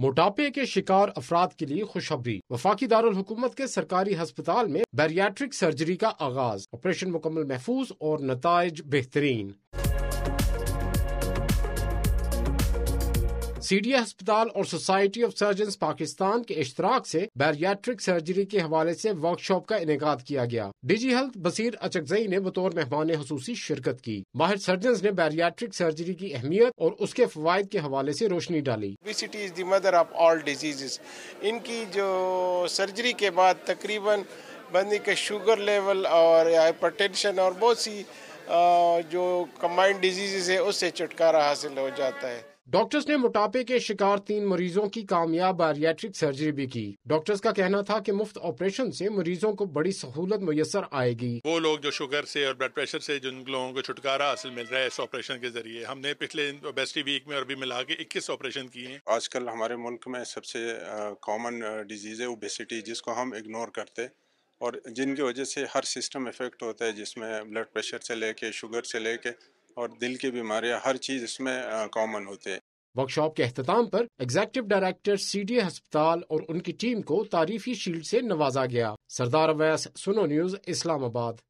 मोटापे के शिकार अफराद के लिए खुशखबरी वफाकी दारकूमत के सरकारी हस्पताल में बैरियाट्रिक सर्जरी का आगाज ऑपरेशन मुकम्मल महफूज और नतज बेहतरीन सीडी अस्पताल और सोसाइटी ऑफ सर्जन पाकिस्तान के इश्तराक से बैरियाट्रिक सर्जरी के हवाले से वर्कशॉप का इनका किया गया डिजी हेल्थ बसीर अचकजई ने बतौर मेहमान खसूसी शिरकत की माहिर सर्जन ने बैरियाट्रिक सर्जरी की अहमियत और उसके फवायद के हवाले ऐसी रोशनी डाली is the mother of all diseases इनकी जो सर्जरी के बाद तकरीबन बंदी के शुगर लेवल और हाइपरटेंशन और बहुत सी जो कम्बाइंड डिजीजेज है उससे छुटकारा हासिल हो जाता है डॉक्टर्स ने मोटापे के शिकार तीन मरीजों की कामयाब बारियाट्रिक सर्जरी भी की डॉक्टर्स का कहना था कि मुफ्त ऑपरेशन से मरीजों को बड़ी सहूलत मुयसर आएगी वो लोग जो शुगर से और ब्लड प्रेशर से जिन लोगों को छुटकारा हासिल मिल रहा है इस ऑपरेशन के जरिए हमने पिछले बेस्टी वीक में और भी मिला के इक्कीस ऑपरेशन किए हैं आजकल हमारे मुल्क में सबसे कॉमन डिजीज है ओबेसिटी जिसको हम इग्नोर करते और जिनकी वजह से हर सिस्टम इफ़ेक्ट होता है जिसमें ब्लड प्रेशर से लेके शुगर से लेके और दिल की बीमारियाँ हर चीज़ इसमें कॉमन होते हैं वर्कशॉप के अख्ताम पर एग्जेक्टिव डायरेक्टर सी डी अस्पताल और उनकी टीम को तारीफी शील्ड से नवाजा गया सरदार अवैस सुनो न्यूज इस्लामाबाद